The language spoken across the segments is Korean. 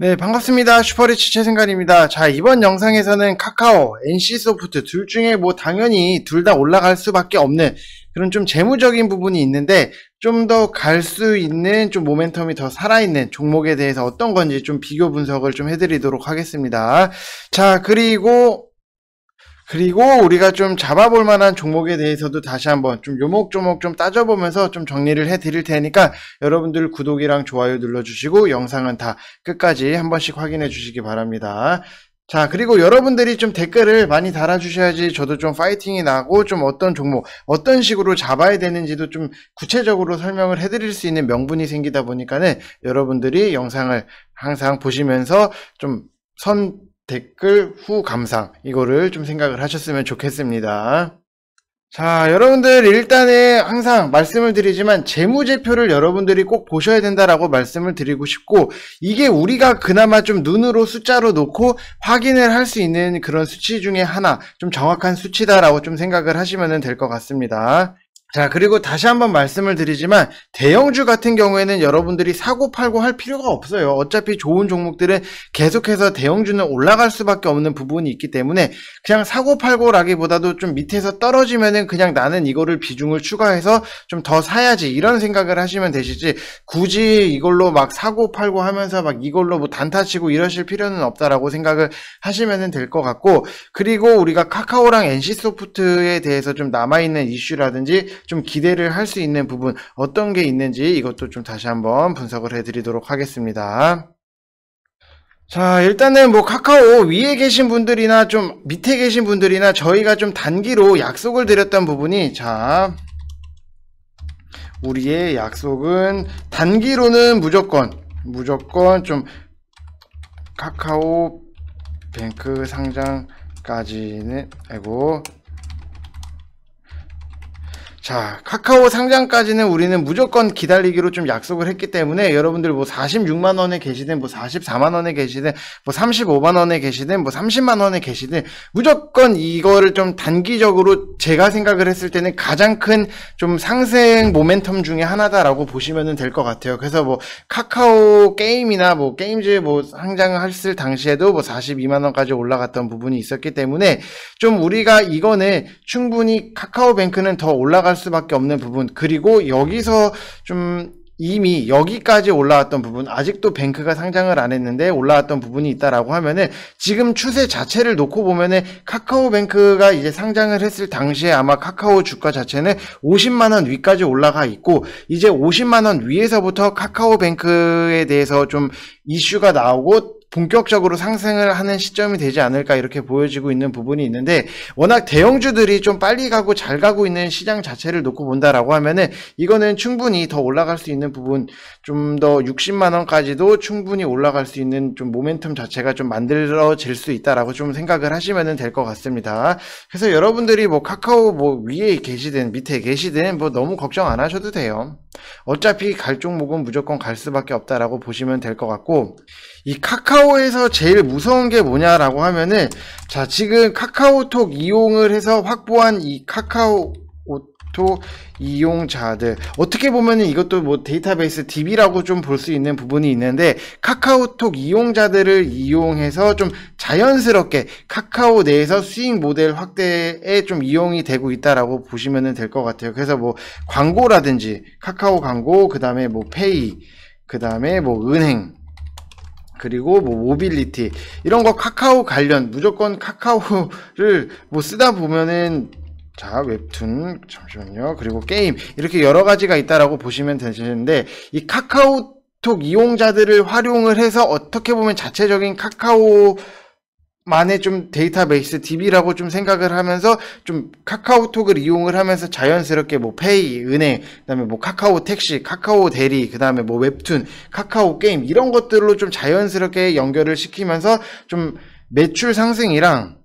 네, 반갑습니다. 슈퍼리치 최승관입니다. 자, 이번 영상에서는 카카오, NC소프트 둘 중에 뭐 당연히 둘 다 올라갈 수밖에 없는 그런 좀 재무적인 부분이 있는데 좀 더 갈 수 있는 좀 모멘텀이 더 살아있는 종목에 대해서 어떤 건지 좀 비교 분석을 좀 해드리도록 하겠습니다. 자, 그리고 그리고 우리가 좀 잡아볼 만한 종목에 대해서도 다시 한번 좀 요목조목 좀 따져보면서 좀 정리를 해 드릴 테니까 여러분들 구독이랑 좋아요 눌러주시고 영상은 다 끝까지 한 번씩 확인해 주시기 바랍니다. 자 그리고 여러분들이 좀 댓글을 많이 달아주셔야지 저도 좀 파이팅이 나고 좀 어떤 종목 어떤 식으로 잡아야 되는지도 좀 구체적으로 설명을 해드릴 수 있는 명분이 생기다 보니까는 여러분들이 영상을 항상 보시면서 좀선 댓글 후 감상 이거를 좀 생각을 하셨으면 좋겠습니다. 자 여러분들 일단은 항상 말씀을 드리지만 재무제표를 여러분들이 꼭 보셔야 된다라고 말씀을 드리고 싶고 이게 우리가 그나마 좀 눈으로 숫자로 놓고 확인을 할 수 있는 그런 수치 중에 하나 좀 정확한 수치다라고 좀 생각을 하시면 될 것 같습니다 자, 그리고 다시 한번 말씀을 드리지만 대형주 같은 경우에는 여러분들이 사고 팔고 할 필요가 없어요. 어차피 좋은 종목들은 계속해서 대형주는 올라갈 수밖에 없는 부분이 있기 때문에 그냥 사고 팔고라기보다도 좀 밑에서 떨어지면은 그냥 나는 이거를 비중을 추가해서 좀 더 사야지 이런 생각을 하시면 되시지 굳이 이걸로 막 사고 팔고 하면서 막 이걸로 뭐 단타 치고 이러실 필요는 없다라고 생각을 하시면은 될것 같고 그리고 우리가 카카오랑 NC소프트에 대해서 좀 남아 있는 이슈라든지 좀 기대를 할 수 있는 부분 어떤 게 있는지 이것도 좀 다시 한번 분석을 해드리도록 하겠습니다. 자, 일단은 뭐 카카오 위에 계신 분들이나 좀 밑에 계신 분들이나 저희가 좀 단기로 약속을 드렸던 부분이 자, 우리의 약속은 단기로는 무조건 무조건 좀 카카오 뱅크 상장까지는 아이고 자, 카카오 상장까지는 우리는 무조건 기다리기로 좀 약속을 했기 때문에 여러분들 뭐 46만 원에 계시든 뭐 44만 원에 계시든 뭐 35만 원에 계시든 뭐 30만 원에 계시든 무조건 이거를 좀 단기적으로 제가 생각을 했을 때는 가장 큰 좀 상생 모멘텀 중에 하나다라고 보시면 될 것 같아요. 그래서 뭐 카카오 게임이나 뭐 게임즈 뭐 상장했을 당시에도 뭐 42만 원까지 올라갔던 부분이 있었기 때문에 좀 우리가 이거는 충분히 카카오뱅크는 더 올라갈 수밖에 없는 부분 그리고 여기서 좀 이미 여기까지 올라왔던 부분 아직도 뱅크가 상장을 안 했는데 올라왔던 부분이 있다라고 하면은 지금 추세 자체를 놓고 보면은 카카오뱅크가 이제 상장을 했을 당시에 아마 카카오 주가 자체는 50만 원 위까지 올라가 있고 이제 50만 원 위에서부터 카카오뱅크에 대해서 좀 이슈가 나오고 본격적으로 상승을 하는 시점이 되지 않을까 이렇게 보여지고 있는 부분이 있는데 워낙 대형주들이 좀 빨리 가고 잘 가고 있는 시장 자체를 놓고 본다라고 하면은 이거는 충분히 더 올라갈 수 있는 부분 좀 더 60만 원까지도 충분히 올라갈 수 있는 좀 모멘텀 자체가 좀 만들어질 수 있다라고 좀 생각을 하시면 될 것 같습니다. 그래서 여러분들이 뭐 카카오 뭐 위에 계시든 밑에 계시든 뭐 너무 걱정 안 하셔도 돼요. 어차피 갈 종목은 무조건 갈 수밖에 없다라고 보시면 될 것 같고 이 카카오에서 제일 무서운 게 뭐냐라고 하면은 자 지금 카카오톡 이용을 해서 확보한 이 카카오 또 이용자들 어떻게 보면 이것도 뭐 데이터베이스 DB라고 좀 볼 수 있는 부분이 있는데 카카오톡 이용자들을 이용해서 좀 자연스럽게 카카오 내에서 수익 모델 확대에 좀 이용이 되고 있다라고 보시면 될 것 같아요. 그래서 뭐 광고라든지 카카오 광고, 그 다음에 뭐 페이, 그 다음에 뭐 은행, 그리고 뭐 모빌리티 이런 거 카카오 관련 무조건 카카오를 뭐 쓰다 보면은 자 웹툰 잠시만요 그리고 게임 이렇게 여러 가지가 있다라고 보시면 되시는데 이 카카오톡 이용자들을 활용을 해서 어떻게 보면 자체적인 카카오 만의 좀 데이터베이스 DB라고 좀 생각을 하면서 좀 카카오톡을 이용을 하면서 자연스럽게 뭐 페이, 은행, 그다음에 뭐 카카오 택시, 카카오 대리, 그다음에 뭐 웹툰, 카카오 게임 이런 것들로 좀 자연스럽게 연결을 시키면서 좀 매출 상승이랑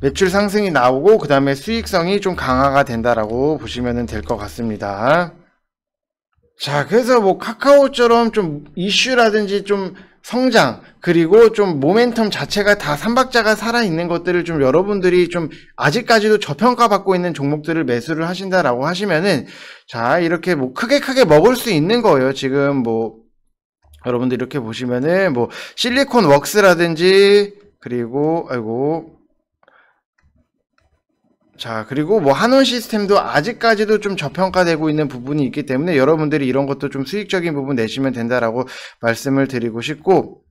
매출 상승이 나오고 그다음에 수익성이 좀 강화가 된다라고 보시면 될 것 같습니다. 자, 그래서 뭐 카카오처럼 좀 이슈라든지 좀 성장 그리고 좀 모멘텀 자체가 다 삼박자가 살아있는 것들을 좀 여러분들이 좀 아직까지도 저평가받고 있는 종목들을 매수를 하신다라고 하시면은 자 이렇게 뭐 크게 크게 먹을 수 있는 거예요 지금 뭐 여러분들 이렇게 보시면은 뭐 실리콘 웍스라든지 그리고 아이고 자 그리고 뭐한온 시스템도 아직까지도 좀 저평가되고 있는 부분이 있기 때문에 여러분들이 이런 것도 좀 수익적인 부분 내시면 된다라고 말씀을 드리고 싶고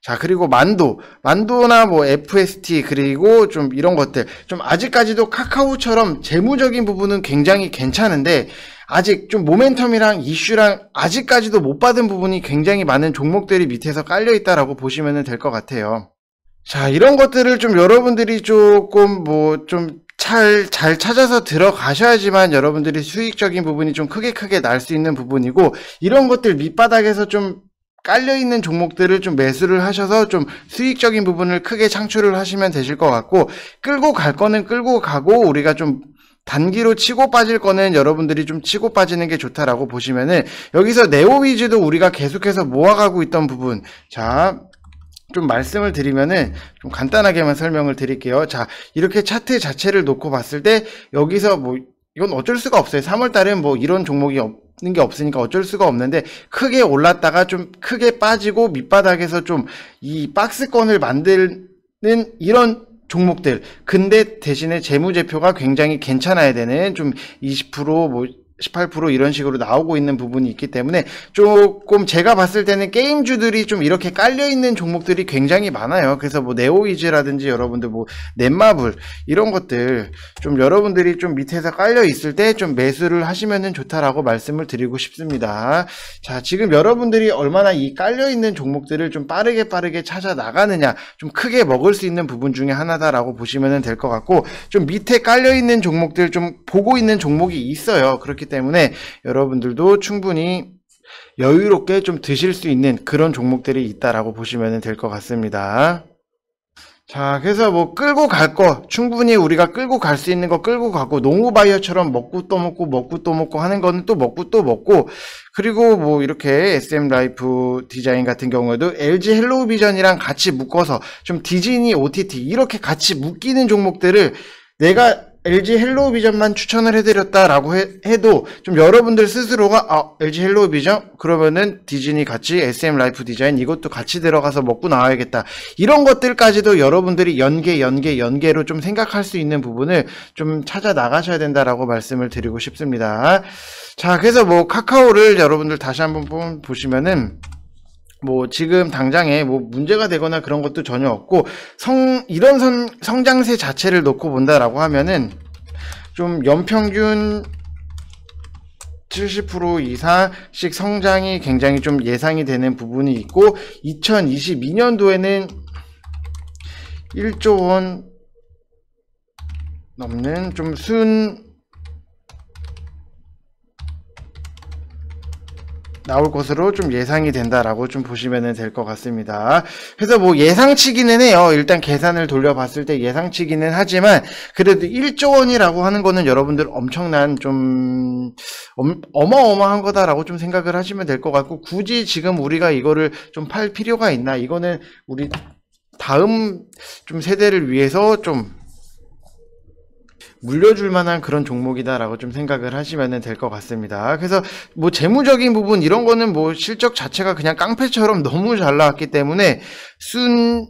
자 그리고 만도 만도나 뭐 FST 그리고 좀 이런 것들 좀 아직까지도 카카오처럼 재무적인 부분은 굉장히 괜찮은데 아직 좀 모멘텀이랑 이슈랑 아직까지도 못 받은 부분이 굉장히 많은 종목들이 밑에서 깔려 있다라고 보시면 될 것 같아요. 자 이런 것들을 좀 여러분들이 조금 뭐좀 잘, 잘 찾아서 들어가셔야지만 여러분들이 수익적인 부분이 좀 크게 크게 날 수 있는 부분이고, 이런 것들 밑바닥에서 좀 깔려있는 종목들을 좀 매수를 하셔서 좀 수익적인 부분을 크게 창출을 하시면 되실 것 같고, 끌고 갈 거는 끌고 가고, 우리가 좀 단기로 치고 빠질 거는 여러분들이 좀 치고 빠지는 게 좋다라고 보시면은, 여기서 네오 위즈도 우리가 계속해서 모아가고 있던 부분, 자, 좀 말씀을 드리면은 좀 간단하게만 설명을 드릴게요. 자, 이렇게 차트 자체를 놓고 봤을 때 여기서 뭐 이건 어쩔 수가 없어요. 3월 달은 뭐 이런 종목이 없는 게 없으니까 어쩔 수가 없는데 크게 올랐다가 좀 크게 빠지고 밑바닥에서 좀 이 박스권을 만드는 이런 종목들. 근데 대신에 재무제표가 굉장히 괜찮아야 되는 좀 20%뭐 18% 이런 식으로 나오고 있는 부분이 있기 때문에 조금 제가 봤을 때는 게임주들이 좀 이렇게 깔려 있는 종목들이 굉장히 많아요. 그래서 뭐 네오이즈라든지 여러분들 뭐 넷마블 이런 것들 좀 여러분들이 좀 밑에서 깔려 있을 때 좀 매수를 하시면 좋다라고 말씀을 드리고 싶습니다. 자, 지금 여러분들이 얼마나 이 깔려 있는 종목들을 좀 빠르게 빠르게 찾아 나가느냐 좀 크게 먹을 수 있는 부분 중에 하나다라고 보시면 될 것 같고 좀 밑에 깔려 있는 종목들 좀 보고 있는 종목이 있어요. 그렇기 때문에 여러분들도 충분히 여유롭게 좀 드실 수 있는 그런 종목들이 있다라고 보시면 될 것 같습니다. 자, 그래서 뭐 끌고 갈 거, 충분히 우리가 끌고 갈 수 있는 거 끌고 가고, 농구 바이어처럼 먹고 또 먹고, 먹고 또 먹고 하는 거는 또 먹고 또 먹고, 그리고 뭐 이렇게 SM 라이프 디자인 같은 경우에도 LG 헬로우 비전이랑 같이 묶어서 좀 디즈니 OTT 이렇게 같이 묶이는 종목들을 내가 LG 헬로우 비전만 추천을 해드렸다라고 해, 도좀 여러분들 스스로가 아, LG 헬로우 비전 그러면은 디즈니 같이 SM 라이프 디자인 이것도 같이 들어가서 먹고 나와야겠다 이런 것들까지도 여러분들이 연계 연계 연계로 좀 생각할 수 있는 부분을 좀 찾아 나가셔야 된다라고 말씀을 드리고 싶습니다. 자 그래서 뭐 카카오를 여러분들 다시 한번 보시면은 뭐 지금 당장에 뭐 문제가 되거나 그런 것도 전혀 없고 성 이런 선, 성장세 자체를 놓고 본다라고 하면은 좀 연평균 70% 이상씩 성장이 굉장히 좀 예상이 되는 부분이 있고 2022년도에는 1조 원 넘는 좀순 나올 것으로 좀 예상이 된다라고 좀 보시면 될 것 같습니다. 그래서 뭐 예상치기는 해요. 일단 계산을 돌려봤을 때 예상치기는 하지만 그래도 1조 원이라고 하는 거는 여러분들 엄청난 좀 어마어마한 거다라고 좀 생각을 하시면 될 것 같고 굳이 지금 우리가 이거를 좀 팔 필요가 있나? 이거는 우리 다음 좀 세대를 위해서 좀 물려줄 만한 그런 종목이다라고 좀 생각을 하시면 될 것 같습니다. 그래서 뭐 재무적인 부분 이런 거는 뭐 실적 자체가 그냥 깡패처럼 너무 잘 나왔기 때문에 순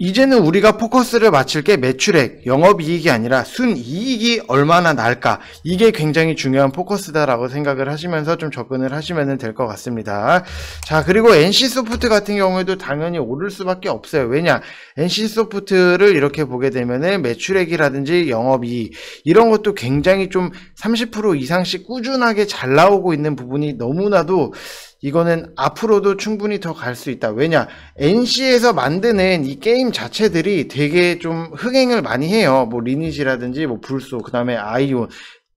이제는 우리가 포커스를 맞출 게 매출액, 영업이익이 아니라 순이익이 얼마나 날까 이게 굉장히 중요한 포커스다라고 생각을 하시면서 좀 접근을 하시면 될 것 같습니다 자 그리고 NC소프트 같은 경우에도 당연히 오를 수밖에 없어요 왜냐 NC소프트를 이렇게 보게 되면 매출액이라든지 영업이익 이런 것도 굉장히 좀 30% 이상씩 꾸준하게 잘 나오고 있는 부분이 너무나도 이거는 앞으로도 충분히 더 갈 수 있다. 왜냐? NC에서 만드는 이 게임 자체들이 되게 좀 흥행을 많이 해요. 뭐 리니지라든지 뭐 불소, 그다음에 아이온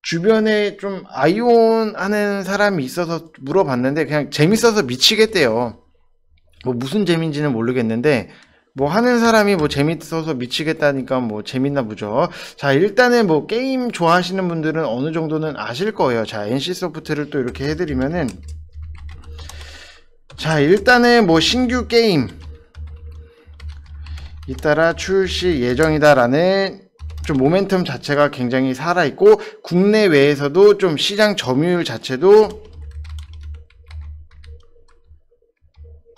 주변에 좀 아이온 하는 사람이 있어서 물어봤는데 그냥 재밌어서 미치겠대요. 뭐 무슨 재미인지는 모르겠는데 뭐 하는 사람이 뭐 재밌어서 미치겠다니까 뭐 재밌나 보죠. 자, 일단은 뭐 게임 좋아하시는 분들은 어느 정도는 아실 거예요. 자, NC소프트를 또 이렇게 해드리면은 자 일단은 뭐 신규 게임 잇따라 출시 예정이다 라는 좀 모멘텀 자체가 굉장히 살아있고 국내외에서도 좀 시장 점유율 자체도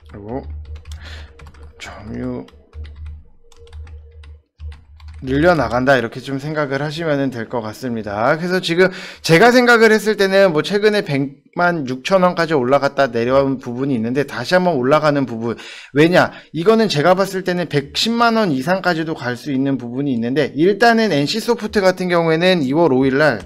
그리고 점유 늘려나간다 이렇게 좀 생각을 하시면 될 것 같습니다. 그래서 지금 제가 생각을 했을 때는 뭐 최근에 100만 6천 원까지 올라갔다 내려온 부분이 있는데 다시 한번 올라가는 부분 왜냐 이거는 제가 봤을 때는 110만 원 이상까지도 갈 수 있는 부분이 있는데 일단은 NC소프트 같은 경우에는 2월 5일 날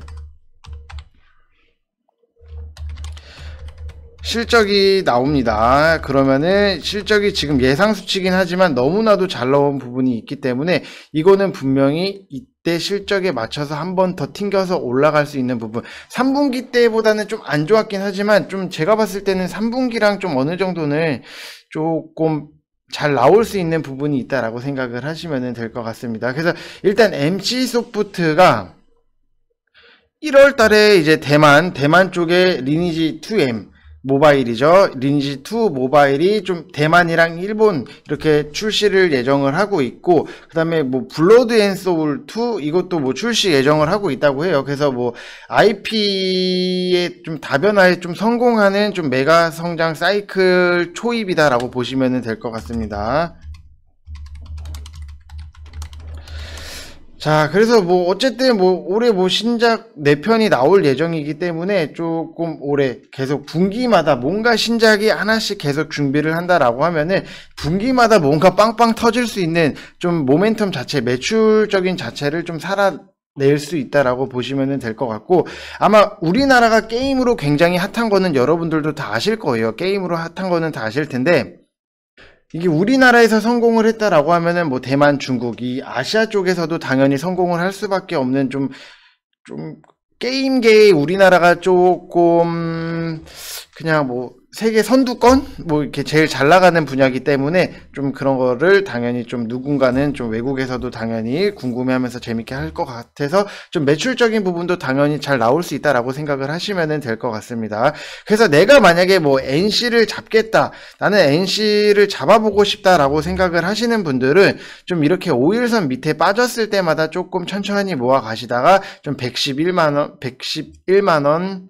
실적이 나옵니다. 그러면은 실적이 지금 예상 수치긴 하지만 너무나도 잘 나온 부분이 있기 때문에 이거는 분명히 이때 실적에 맞춰서 한 번 더 튕겨서 올라갈 수 있는 부분. 3분기 때보다는 좀 안 좋았긴 하지만 좀 제가 봤을 때는 3분기랑 좀 어느 정도는 조금 잘 나올 수 있는 부분이 있다라고 생각을 하시면 될 것 같습니다. 그래서 일단 MC 소프트가 1월 달에 이제 대만, 대만 쪽에 리니지 2M, 모바일이죠. 린지 2 모바일이 좀 대만이랑 일본 이렇게 출시를 예정을 하고 있고 그다음에 뭐 블러드 앤 소울 2 이것도 뭐 출시 예정을 하고 있다고 해요. 그래서 뭐 IP의 좀 다변화에 좀 성공하는 좀 메가 성장 사이클 초입이다라고 보시면 될 것 같습니다. 자, 그래서 뭐 어쨌든 뭐 올해 뭐 신작 4편이 나올 예정이기 때문에 조금 올해 계속 분기마다 뭔가 신작이 하나씩 계속 준비를 한다라고 하면은 분기마다 뭔가 빵빵 터질 수 있는 좀 모멘텀 자체, 매출적인 자체를 좀 살아 낼수 있다라고 보시면 될 것 같고 아마 우리나라가 게임으로 굉장히 핫한 거는 여러분들도 다 아실 거예요. 게임으로 핫한 거는 다 아실 텐데 이게 우리나라에서 성공을 했다라고 하면은 뭐 대만, 중국이 아시아 쪽에서도 당연히 성공을 할 수밖에 없는 좀, 좀, 게임계의 우리나라가 조금 그냥 뭐 세계 선두권 뭐 이렇게 제일 잘 나가는 분야기 때문에 좀 그런 거를 당연히 좀 누군가는 좀 외국에서도 당연히 궁금해하면서 재밌게 할 것 같아서 좀 매출적인 부분도 당연히 잘 나올 수 있다라고 생각을 하시면될 것 같습니다. 그래서 내가 만약에 뭐 NC를 잡겠다 나는 NC를 잡아보고 싶다라고 생각을 하시는 분들은 좀 이렇게 5일선 밑에 빠졌을 때마다 조금 천천히 모아 가시다가 좀 111만 원 111만 원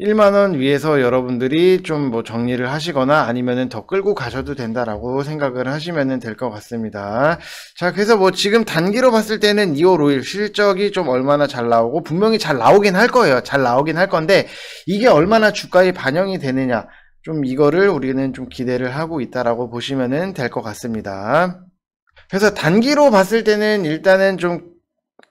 1만원 위에서 여러분들이 좀 뭐 정리를 하시거나 아니면은 더 끌고 가셔도 된다라고 생각을 하시면 될 것 같습니다. 자, 그래서 뭐 지금 단기로 봤을 때는 2월 5일 실적이 좀 얼마나 잘 나오고 분명히 잘 나오긴 할 거예요. 잘 나오긴 할 건데 이게 얼마나 주가에 반영이 되느냐. 좀 이거를 우리는 좀 기대를 하고 있다라고 보시면 될 것 같습니다. 그래서 단기로 봤을 때는 일단은 좀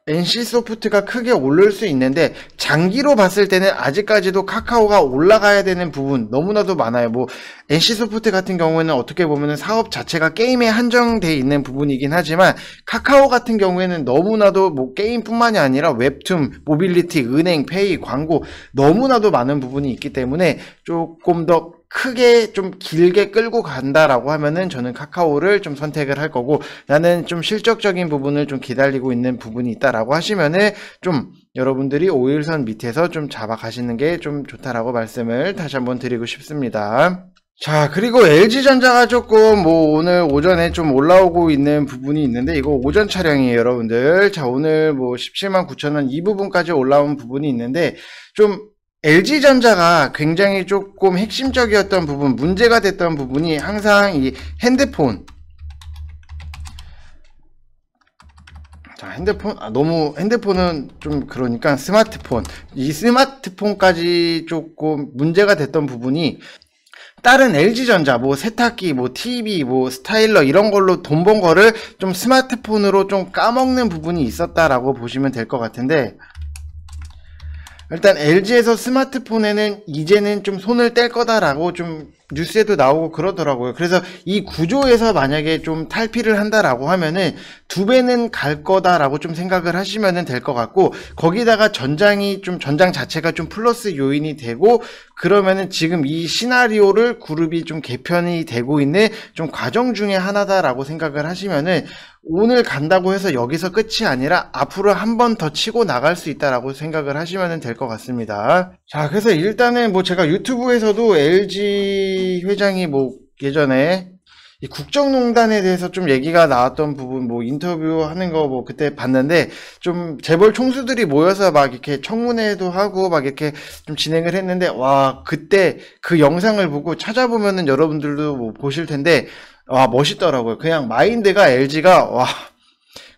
NC소프트가 크게 오를 수 있는데 장기로 봤을 때는 아직까지도 카카오가 올라가야 되는 부분 너무나도 많아요. 뭐 NC소프트 같은 경우에는 어떻게 보면 사업 자체가 게임에 한정돼 있는 부분이긴 하지만 카카오 같은 경우에는 너무나도 뭐 게임뿐만이 아니라 웹툰, 모빌리티, 은행, 페이, 광고 너무나도 많은 부분이 있기 때문에 조금 더 크게 좀 길게 끌고 간다라고 하면은 저는 카카오를 좀 선택을 할 거고 나는 좀 실적적인 부분을 좀 기다리고 있는 부분이 있다라고 하시면은 좀 여러분들이 5일선 밑에서 좀 잡아 가시는 게 좀 좋다라고 말씀을 다시 한번 드리고 싶습니다. 자 그리고 LG전자가 조금 뭐 오늘 오전에 좀 올라오고 있는 부분이 있는데 이거 오전 차량이에요 여러분들 자 오늘 뭐 17만 9천원 이 부분까지 올라온 부분이 있는데 좀 LG전자가 굉장히 조금 핵심적이었던 부분, 문제가 됐던 부분이 항상 이 핸드폰. 자, 핸드폰, 아, 너무 핸드폰은 좀 그러니까 스마트폰. 이 스마트폰까지 조금 문제가 됐던 부분이 다른 LG전자, 뭐 세탁기, 뭐 TV, 뭐 스타일러 이런 걸로 돈 번 거를 좀 스마트폰으로 좀 까먹는 부분이 있었다라고 보시면 될 것 같은데, 일단 LG에서 스마트폰에는 이제는 좀 손을 뗄 거다라고 좀 뉴스에도 나오고 그러더라고요. 그래서 이 구조에서 만약에 좀 탈피를 한다라고 하면은 두 배는 갈 거다라고 좀 생각을 하시면 될 것 같고 거기다가 전장이 좀 전장 자체가 좀 플러스 요인이 되고 그러면은 지금 이 시나리오를 그룹이 좀 개편이 되고 있는 좀 과정 중에 하나다라고 생각을 하시면은 오늘 간다고 해서 여기서 끝이 아니라 앞으로 한 번 더 치고 나갈 수 있다라고 생각을 하시면 될 것 같습니다. 자, 그래서 일단은 뭐 제가 유튜브에서도 LG 회장이 뭐 예전에 국정농단에 대해서 좀 얘기가 나왔던 부분 뭐 인터뷰 하는 거 뭐 그때 봤는데 좀 재벌 총수들이 모여서 막 이렇게 청문회도 하고 막 이렇게 좀 진행을 했는데 와 그때 그 영상을 보고 찾아보면은 여러분들도 뭐 보실 텐데 와 멋있더라고요 그냥 마인드가 LG가 와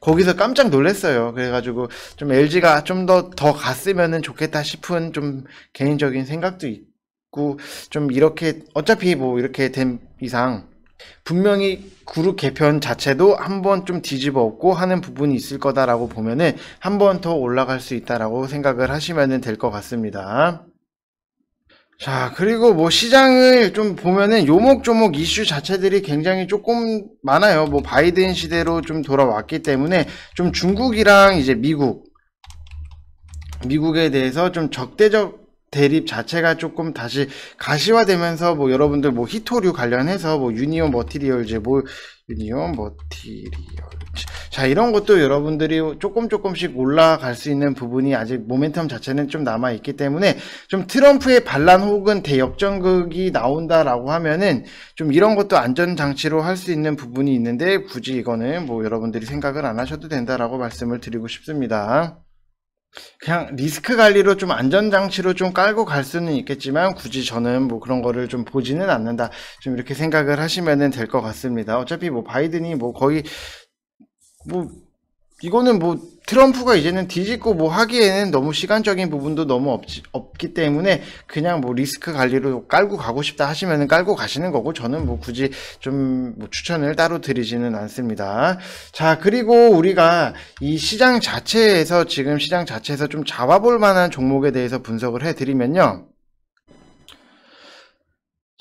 거기서 깜짝 놀랐어요. 그래가지고 좀 LG가 좀 더더 더 갔으면은 좋겠다 싶은 좀 개인적인 생각도 있, 좀 이렇게 어차피 뭐 이렇게 된 이상 분명히 그룹 개편 자체도 한번 좀 뒤집어 엎고 하는 부분이 있을 거다라고 보면은 한번더 올라갈 수 있다라고 생각을 하시면 될 것 같습니다. 자, 그리고 뭐 시장을 좀 보면은 요목조목 이슈 자체들이 굉장히 조금 많아요. 뭐 바이든 시대로 좀 돌아왔기 때문에 좀 중국이랑 이제 미국, 미국에 대해서 좀 적대적 대립 자체가 조금 다시 가시화되면서 뭐 여러분들 뭐 히토류 관련해서 뭐 유니온 머티리얼즈 뭐 유니온 머티리얼즈 자 이런 것도 여러분들이 조금 조금씩 올라갈 수 있는 부분이 아직 모멘텀 자체는 좀 남아 있기 때문에 좀 트럼프의 반란 혹은 대역전극이 나온다라고 하면은 좀 이런 것도 안전 장치로 할 수 있는 부분이 있는데 굳이 이거는 뭐 여러분들이 생각을 안 하셔도 된다라고 말씀을 드리고 싶습니다. 그냥 리스크 관리로 좀 안전장치로 좀 깔고 갈 수는 있겠지만 굳이 저는 뭐 그런 거를 좀 보지는 않는다 좀 이렇게 생각을 하시면될 것 같습니다 어차피 뭐 바이든이 뭐 거의 뭐 이거는 뭐 트럼프가 이제는 뒤집고 뭐 하기에는 너무 시간적인 부분도 너무 없지, 없기 때문에 그냥 뭐 리스크 관리로 깔고 가고 싶다 하시면은 깔고 가시는 거고 저는 뭐 굳이 좀뭐 추천을 따로 드리지는 않습니다. 자, 그리고 우리가 이 시장 자체에서 지금 시장 자체에서 좀 잡아볼 만한 종목에 대해서 분석을 해드리면요.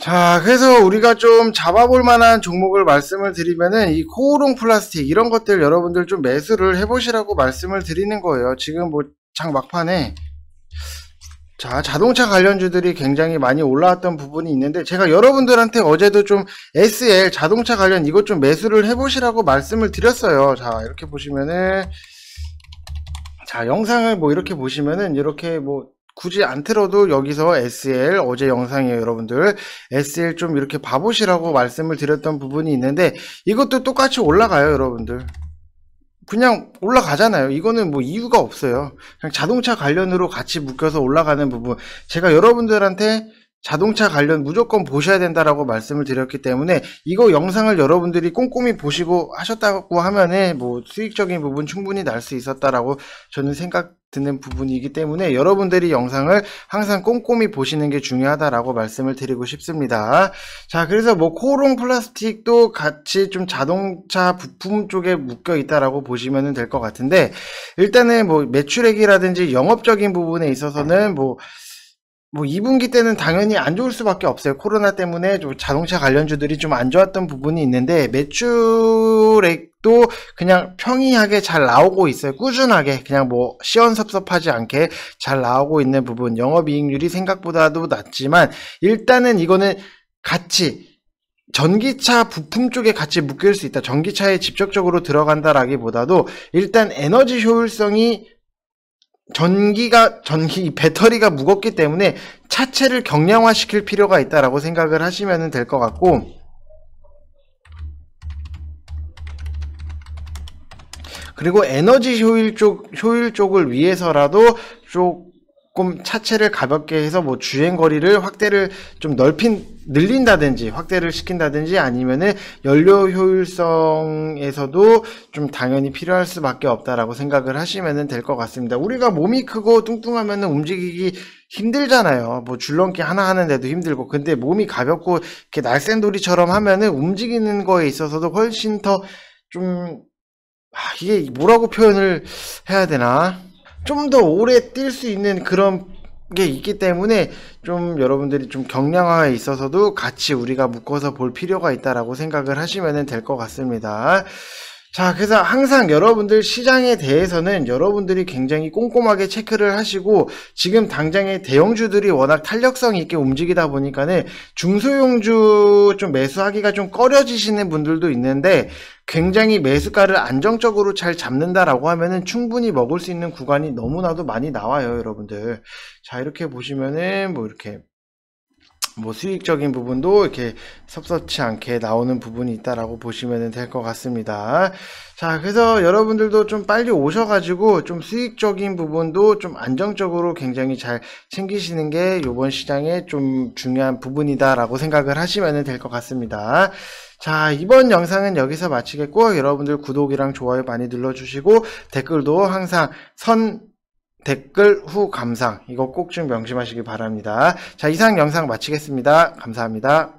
자, 그래서 우리가 좀 잡아볼 만한 종목을 말씀을 드리면은 이 코오롱 플라스틱 이런 것들 여러분들 좀 매수를 해보시라고 말씀을 드리는 거예요. 지금 뭐 장 막판에 자, 자동차 관련주들이 굉장히 많이 올라왔던 부분이 있는데, 제가 여러분들한테 어제도 좀 SL, 자동차 관련 이것 좀 매수를 해보시라고 말씀을 드렸어요. 자, 이렇게 보시면은, 자, 영상을 뭐 이렇게 보시면은, 이렇게 뭐, 굳이 안 틀어도 여기서 SL 어제 영상에 여러분들 SL 좀 이렇게 봐보시라고 말씀을 드렸던 부분이 있는데 이것도 똑같이 올라가요 여러분들 그냥 올라가잖아요. 이거는 뭐 이유가 없어요. 그냥 자동차 관련으로 같이 묶여서 올라가는 부분. 제가 여러분들한테 자동차 관련 무조건 보셔야 된다라고 말씀을 드렸기 때문에 이거 영상을 여러분들이 꼼꼼히 보시고 하셨다고 하면은 뭐 수익적인 부분 충분히 날 수 있었다라고 저는 생각 드는 부분이기 때문에 여러분들이 영상을 항상 꼼꼼히 보시는 게 중요하다라고 말씀을 드리고 싶습니다. 자, 그래서 뭐 코롱 플라스틱도 같이 좀 자동차 부품 쪽에 묶여 있다라고 보시면 될 것 같은데 일단은 뭐 매출액이라든지 영업적인 부분에 있어서는 뭐뭐 2분기 때는 당연히 안 좋을 수밖에 없어요. 코로나 때문에 좀 자동차 관련주들이 좀 안 좋았던 부분이 있는데 매출액도 그냥 평이하게 잘 나오고 있어요. 꾸준하게 그냥 뭐 시원섭섭하지 않게 잘 나오고 있는 부분. 영업이익률이 생각보다도 낮지만 일단은 이거는 같이 전기차 부품 쪽에 같이 묶일 수 있다. 전기차에 직접적으로 들어간다라기보다도 일단 에너지 효율성이 전기가 전기 배터리가 무겁기 때문에 차체를 경량화시킬 필요가 있다라고 생각을 하시면 될 것 같고 그리고 에너지 효율 쪽 효율 쪽을 위해서라도 쪽 조금 차체를 가볍게 해서 뭐 주행 거리를 확대를 좀 넓힌 늘린다든지 확대를 시킨다든지 아니면은 연료 효율성에서도 좀 당연히 필요할 수밖에 없다라고 생각을 하시면 될 것 같습니다. 우리가 몸이 크고 뚱뚱하면 움직이기 힘들잖아요. 뭐 줄넘기 하나 하는데도 힘들고 근데 몸이 가볍고 이렇게 날쌘돌이처럼 하면은 움직이는 거에 있어서도 훨씬 더좀 아, 이게 뭐라고 표현을 해야 되나? 좀더 오래 뛸 수 있는 그런 게 있기 때문에 좀 여러분들이 좀 경량화에 있어서도 같이 우리가 묶어서 볼 필요가 있다라고 생각을 하시면 될 것 같습니다. 자 그래서 항상 여러분들 시장에 대해서는 여러분들이 굉장히 꼼꼼하게 체크를 하시고 지금 당장의 대형주들이 워낙 탄력성 있게 움직이다 보니까는 중소형주 좀 매수하기가 좀 꺼려지시는 분들도 있는데 굉장히 매수가를 안정적으로 잘 잡는다라고 하면은 충분히 먹을 수 있는 구간이 너무나도 많이 나와요 여러분들 자 이렇게 보시면은 뭐 이렇게 뭐 수익적인 부분도 이렇게 섭섭치 않게 나오는 부분이 있다라고 보시면 될 것 같습니다. 자, 그래서 여러분들도 좀 빨리 오셔가지고 좀 수익적인 부분도 좀 안정적으로 굉장히 잘 챙기시는 게 이번 시장에좀 중요한 부분이다라고 생각을 하시면 될 것 같습니다. 자 이번 영상은 여기서 마치겠고 여러분들 구독이랑 좋아요 많이 눌러주시고 댓글도 항상 선 댓글 후 감상 이거 꼭 좀 명심하시기 바랍니다. 자 이상 영상 마치겠습니다. 감사합니다.